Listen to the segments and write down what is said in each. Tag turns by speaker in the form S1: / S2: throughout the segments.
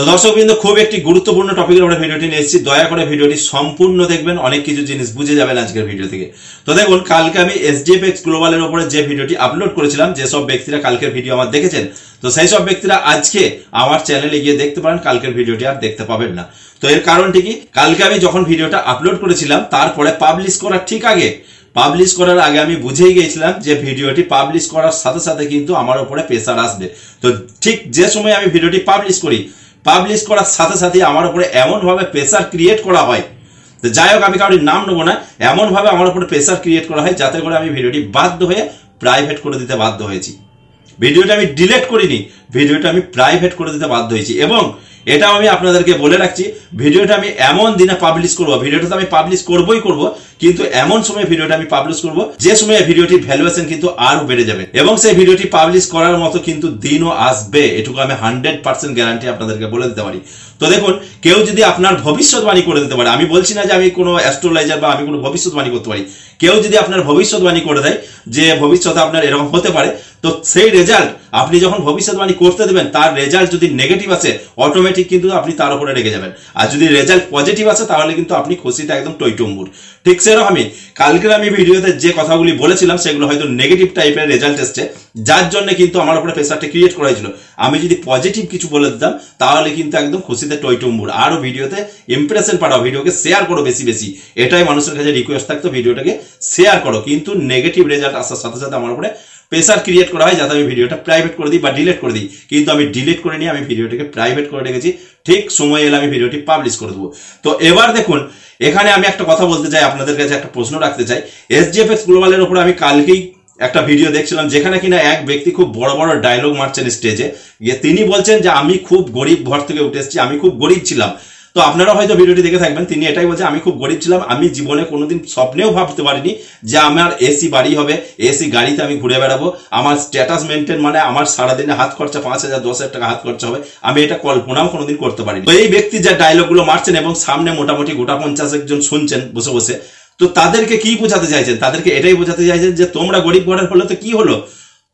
S1: তো দর্শক বিন্দু খুব একটি গুরুত্বপূর্ণ টপিকের উপরে ভিডিওটি নিয়ে এসেছি দয়া করে ভিডিওটি সম্পূর্ণ দেখবেন অনেক কিছু জিনিস বুঝে যাবেন আজকের ভিডিও থেকে তো দেখুন কালকে আমি এসডিএফ এক্স গ্লোবালের উপরে যে ভিডিওটি আপলোড করেছিলাম যেসব ব্যক্তিরা কালকের ভিডিও আমার দেখেছেন তো সেই সব ব্যক্তিরা আজকে আমার চ্যানেলে গিয়ে দেখতে পারেন কালকের ভিডিওটি আর দেখতে পাবেন না তো এর কারণটি কি কালকে আমি যখন ভিডিওটা আপলোড করেছিলাম তারপরে পাবলিশ করার ঠিক আগে পাবলিশ করার আগে আমি বুঝেই গেছিলাম যে ভিডিওটি পাবলিশ করার সাথে সাথে কিন্তু আমার উপরে প্রেসার আসবে তো ঠিক যে সময় আমি ভিডিওটি পাবলিশ করি পাবলিশ করার সাথে সাথে আমার উপরে এমনভাবে প্রেশার ক্রিয়েট করা হয় তো যাই হোক আমি কারোর নাম নেবো না এমনভাবে আমার উপরে প্রেশার ক্রিয়েট করা হয় যাতে করে আমি ভিডিওটি বাধ্য হয়ে প্রাইভেট করে দিতে বাধ্য হয়েছি ভিডিওটা আমি ডিলেট করিনি ভিডিওটা আমি প্রাইভেট করে দিতে বাধ্য হয়েছি এবং এটাও আমি আপনাদেরকে বলে রাখছি ভিডিওটা আমি এমন দিনে পাবলিশ করবো ভিডিওটা তো আমি পাবলিশ করবই করবো কিন্তু এমন সময় ভিডিওটা আমি পাবলিশ করব যে সময় ভিডিওটি ভ্যালুয়েশন কিন্তু আরো বেড়ে যাবে এবং সেই ভিডিওটি পাবলিশ করার মতো কিন্তু দিনও আসবে এটুকু আমি হান্ড্রেড পার্সেন্ট গ্যারান্টি আপনাদেরকে বলে দিতে পারি তো দেখুন কেউ যদি আপনার ভবিষ্যৎবাণী করে দিতে পারে আমি বলছি না যে আমি কোনো অ্যাস্ট্রোলাইজার বা আমি কোনো ভবিষ্যৎবাণী করতে পারি কেউ যদি আপনার ভবিষ্যৎবাণী করে দেয় যে ভবিষ্যতে আপনার এরকম হতে পারে তো সেই রেজাল্ট আপনি যখন ভবিষ্যৎবাণী করতে দেবেন তার রেজাল্ট যদি নেগেটিভ আসে অটোমেটিক কিন্তু আপনি তার উপরে রেগে যাবেন আর যদি রেজাল্ট পজিটিভ আসে তাহলে কিন্তু আপনি খুশিটা একদম টইটম্বুর ঠিক সেরকম আমি কালকের আমি ভিডিওতে যে কথাগুলি বলেছিলাম সেগুলো হয়তো নেগেটিভ টাইপের রেজাল্ট এসছে যার জন্য কিন্তু আমার উপরে প্রেসারটা ক্রিয়েট করা হয়েছিল আমি যদি পজিটিভ কিছু বলে দিতাম তাহলে কিন্তু একদম খুশিতে টইটুম্বুর আরও ভিডিওতে ইমপ্রেশন পাঠাও ভিডিওকে শেয়ার করো বেশি বেশি এটাই মানুষের কাছে রিকোয়েস্ট থাকতো ভিডিওটাকে শেয়ার করো কিন্তু নেগেটিভ রেজাল্ট আসার সাথে সাথে আমার উপরে প্রেশার ক্রিয়েট করা হয় যাতে আমি ভিডিওটা প্রাইভেট করে দিই বা ডিলিট করে দিই কিন্তু আমি ডিলিট করে নিয়ে আমি ভিডিওটাকে প্রাইভেট করে রেখেছি ঠিক সময় এলে আমি ভিডিওটি পাবলিশ করে দেবো তো এবার দেখুন এখানে আমি একটা কথা বলতে চাই আপনাদের কাছে একটা প্রশ্ন রাখতে চাই এক্স গ্লোবালের উপর আমি কালকেই একটা ভিডিও দেখছিলাম যেখানে কিনা এক ব্যক্তি খুব বড় বড় ডায়লগ মারছেন স্টেজে তিনি বলছেন যে আমি খুব গরিব ঘর থেকে উঠে এসেছি আমি খুব গরিব ছিলাম তো আপনারা হয়তো ভিডিওটি দেখে থাকবেন তিনি এটাই বলছে আমি খুব গরিব ছিলাম আমি জীবনে কোনোদিন স্বপ্নেও ভাবতে পারিনি যে আমার এসি বাড়ি হবে এসি গাড়িতে আমি ঘুরে বেড়াবো আমার স্ট্যাটাস মেনটেন মানে আমার সারাদিনে হাত খরচা পাঁচ হাজার দশ হাজার টাকা হাত খরচা হবে আমি এটা কল্পনাও কোনোদিন করতে পারিনি তো এই ব্যক্তি যা ডায়লগুলো মারছেন এবং সামনে মোটামুটি গোটা পঞ্চাশ একজন শুনছেন বসে বসে তো তাদেরকে কি বোঝাতে চাইছেন তাদেরকে এটাই বোঝাতে চাইছেন যে তোমরা গরিব ঘরের হলে তো কি হলো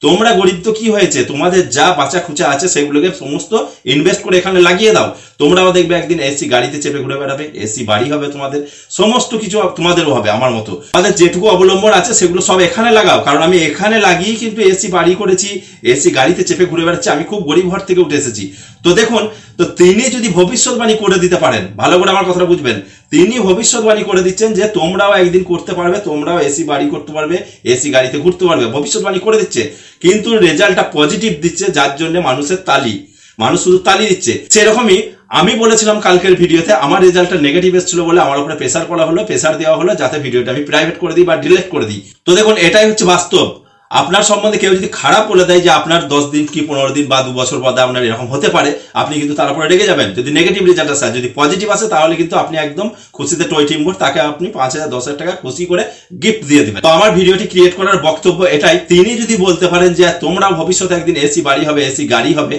S1: তোমরা গরিব তো কি হয়েছে তোমাদের যা বাঁচা খুঁচা আছে সেগুলোকে সমস্ত ইনভেস্ট করে এখানে লাগিয়ে দাও তোমরাও দেখবে একদিন এসি গাড়িতে চেপে ঘুরে বেড়াবে এসি বাড়ি হবে তোমাদের সমস্ত কিছু তোমাদেরও হবে আমার মতো আমাদের যেটুকু অবলম্বন আছে সেগুলো সব এখানে লাগাও কারণ আমি এখানে লাগিয়ে কিন্তু এসি বাড়ি করেছি এসি গাড়িতে চেপে ঘুরে বেড়াচ্ছি আমি খুব গরিব ঘর থেকে উঠে এসেছি তো দেখুন তো তিনি যদি ভবিষ্যৎবাণী করে দিতে পারেন ভালো করে আমার কথাটা বুঝবেন তিনি ভবিষ্যৎবাণী করে দিচ্ছেন যে তোমরাও একদিন করতে পারবে তোমরাও এসি বাড়ি করতে পারবে এসি গাড়িতে ঘুরতে পারবে ভবিষ্যৎবাণী করে দিচ্ছে কিন্তু রেজাল্টটা পজিটিভ দিচ্ছে যার জন্য মানুষের তালি মানুষ শুধু তালি দিচ্ছে সেরকমই আমি বলেছিলাম কালকের ভিডিওতে আমার রেজাল্টটা নেগেটিভ এসেছিল বলে আমার উপরে প্রেসার করা হলো প্রেসার দেওয়া হলো যাতে ভিডিওটা আমি প্রাইভেট করে দিই বা ডিলেট করে দিই তো দেখুন এটাই হচ্ছে বাস্তব আপনার সম্বন্ধে কেউ যদি খারাপ বলে দেয় যে আপনার দশ দিন কি পনেরো দিন বা দু বছর বাদে আপনার এরকম হতে পারে আপনি কিন্তু তার উপরে রেগে যাবেন যদি নেগেটিভ রেজাল্ট আসে যদি পজিটিভ আসে তাহলে কিন্তু আপনি একদম খুশিতে টই টিম্বর তাকে আপনি পাঁচ হাজার দশ হাজার টাকা খুশি করে গিফট দিয়ে দেবেন তো আমার ভিডিওটি ক্রিয়েট করার বক্তব্য এটাই তিনি যদি বলতে পারেন যে তোমরা ভবিষ্যতে একদিন এসি বাড়ি হবে এসি গাড়ি হবে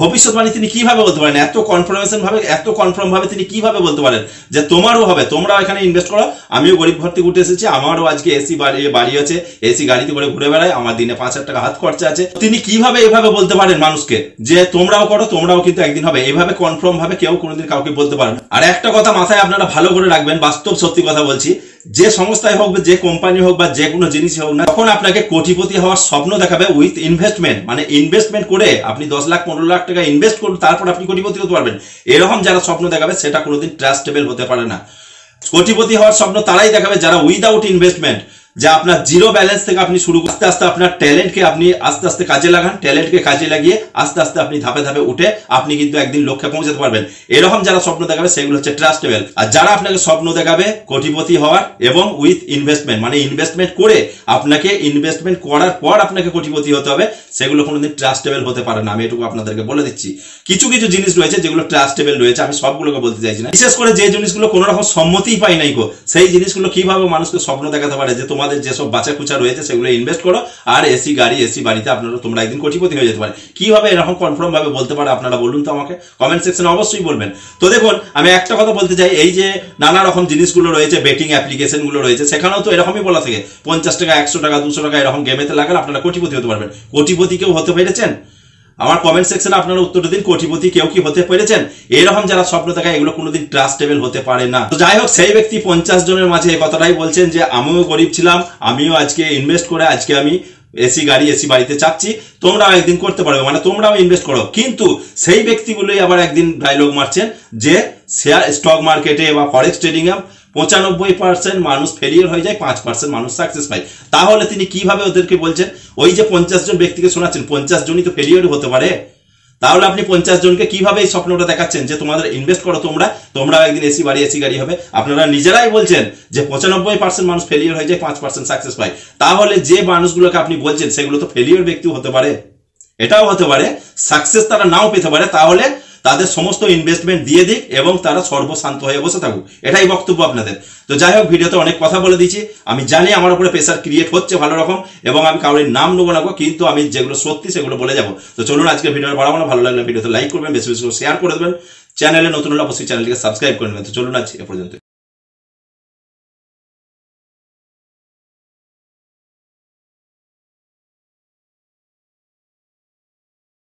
S1: ভবিষ্যৎবাণী তিনি কিভাবে বলতে পারেন এত কনফার্মেশন ভাবে এত কনফার্ম ভাবে তিনি কিভাবে বলতে পারেন যে তোমারও হবে তোমরা এখানে ইনভেস্ট করো আমিও গরিব ঘর থেকে উঠে এসেছি আমারও আজকে এসি বাড়ি বাড়ি আছে এসি গাড়িতে করে ঘুরে বেড়ায় আমার দিনে পাঁচ হাজার টাকা হাত খরচা আছে তিনি কিভাবে এভাবে বলতে পারেন মানুষকে যে তোমরাও করো তোমরাও কিন্তু একদিন হবে এভাবে কনফার্ম ভাবে কেউ কোনোদিন কাউকে বলতে পারেন আর একটা কথা মাথায় আপনারা ভালো করে রাখবেন বাস্তব সত্যি কথা বলছি যে সংস্থায় হোক বা যে কোম্পানি হোক বা যে কোনো জিনিস হোক না তখন আপনাকে কোটিপতি হওয়ার স্বপ্ন দেখাবে উইথ ইনভেস্টমেন্ট মানে ইনভেস্টমেন্ট করে আপনি দশ লাখ পনেরো লাখ টাকা ইনভেস্ট করুন তারপর আপনি কোটিপতি হতে পারবেন এরকম যারা স্বপ্ন দেখাবে সেটা কোনোদিন ট্রাস্টেবল হতে পারে না কোটিপতি হওয়ার স্বপ্ন তারাই দেখাবে যারা উইদাউট ইনভেস্টমেন্ট যে আপনার জিরো ব্যালেন্স থেকে আপনি শুরু আস্তে আস্তে আপনার ট্যালেন্টকে আপনি আস্তে আস্তে কাজে লাগান ট্যালেন্টকে কাজে লাগিয়ে আস্তে আস্তে আপনি ধাপে ধাপে উঠে আপনি কিন্তু একদিন লক্ষ্যে পৌঁছাতে পারবেন এরকম যারা স্বপ্ন দেখাবে সেগুলো হচ্ছে ট্রাস্টেবেল আর যারা আপনাকে স্বপ্ন দেখাবে কোটিপতি হওয়ার এবং উইথ ইনভেস্টমেন্ট মানে ইনভেস্টমেন্ট করে আপনাকে ইনভেস্টমেন্ট করার পর আপনাকে কোটিপতি হতে হবে সেগুলো কোনোদিন ট্রাস্টেবেল হতে পারে না আমি এটুকু আপনাদেরকে বলে দিচ্ছি কিছু কিছু জিনিস রয়েছে যেগুলো ট্রাস্টেবেল রয়েছে আমি সবগুলোকে বলতে চাইছি না বিশেষ করে যে জিনিসগুলো কোনো রকম সম্মতিই পাই নাই গো সেই জিনিসগুলো কিভাবে মানুষকে স্বপ্ন দেখাতে পারে যে তোমার তোমাদের যেসব বাচ্চা কুচা রয়েছে সেগুলো ইনভেস্ট করো আর এসি গাড়ি এসি বাড়িতে আপনারা তোমরা একদিন কোটিপতি হয়ে যেতে পারে কিভাবে এরকম কনফার্ম ভাবে বলতে পারে আপনারা বলুন তো আমাকে কমেন্ট সেকশনে অবশ্যই বলবেন তো দেখুন আমি একটা কথা বলতে চাই এই যে নানা রকম জিনিসগুলো রয়েছে বেটিং অ্যাপ্লিকেশনগুলো রয়েছে সেখানেও তো এরকমই বলা থাকে পঞ্চাশ টাকা একশো টাকা দুশো টাকা এরকম গেমেতে লাগালে আপনারা কোটিপতি হতে পারবেন কোটিপতি কেউ হতে পেরেছেন আমার কমেন্ট সেকশনে আপনারা উত্তর দিন কোটিপতি কেউ কি হতে পেরেছেন এরকম যারা স্বপ্ন দেখায় এগুলো কোনোদিন ট্রাস্টেবল হতে পারে না তো যাই হোক সেই ব্যক্তি পঞ্চাশ জনের মাঝে এই কথাটাই বলছেন যে আমিও গরিব ছিলাম আমিও আজকে ইনভেস্ট করে আজকে আমি এসি গাড়ি এসি বাড়িতে চাচ্ছি তোমরাও একদিন করতে পারবে মানে তোমরাও ইনভেস্ট করো কিন্তু সেই ব্যক্তিগুলোই আবার একদিন ডায়লগ মারছেন যে শেয়ার স্টক মার্কেটে বা ফরেক্স ট্রেডিংয়ে পঁচানব্বই পার্সেন্ট মানুষ ফেলিয়ার হয়ে যায় পাঁচ পার্সেন্ট মানুষ সাকসেস পায় তাহলে তিনি কিভাবে ওদেরকে বলছেন ওই যে পঞ্চাশ জন ব্যক্তিকে শোনাচ্ছেন পঞ্চাশ জনই তো ফেলিওর হতে পারে তাহলে আপনি পঞ্চাশ জনকে কিভাবে এই স্বপ্নটা দেখাচ্ছেন যে তোমাদের ইনভেস্ট করো তোমরা তোমরা একদিন এসি বাড়ি এসি গাড়ি হবে আপনারা নিজেরাই বলছেন যে পঁচানব্বই পার্সেন্ট মানুষ ফেলিয়ার হয়ে যায় পাঁচ পার্সেন্ট সাকসেস পায় তাহলে যে মানুষগুলোকে আপনি বলছেন সেগুলো তো ফেলিয়ার ব্যক্তিও হতে পারে এটাও হতে পারে সাকসেস তারা নাও পেতে পারে তাহলে তাদের সমস্ত ইনভেস্টমেন্ট দিয়ে দিক এবং তারা সর্বশান্ত হয়ে বসে থাকুক এটাই বক্তব্য আপনাদের তো যাই হোক ভিডিওতে অনেক কথা বলে দিয়েছি আমি জানি আমার উপরে প্রেশার ক্রিয়েট হচ্ছে ভালো রকম এবং আমি কারোর নাম নেবো না কিন্তু আমি যেগুলো সত্যি সেগুলো বলে যাবো তো চলুন আজকে ভিডিওটা বাড়াবো না ভালো লাগলে ভিডিওতে লাইক করবেন বেশি বেশি শেয়ার করে দেবেন চ্যানেলে নতুন হলে অবশ্যই চ্যানেলটিকে সাবস্ক্রাইব করে নেবেন তো চলুন আজ এ পর্যন্ত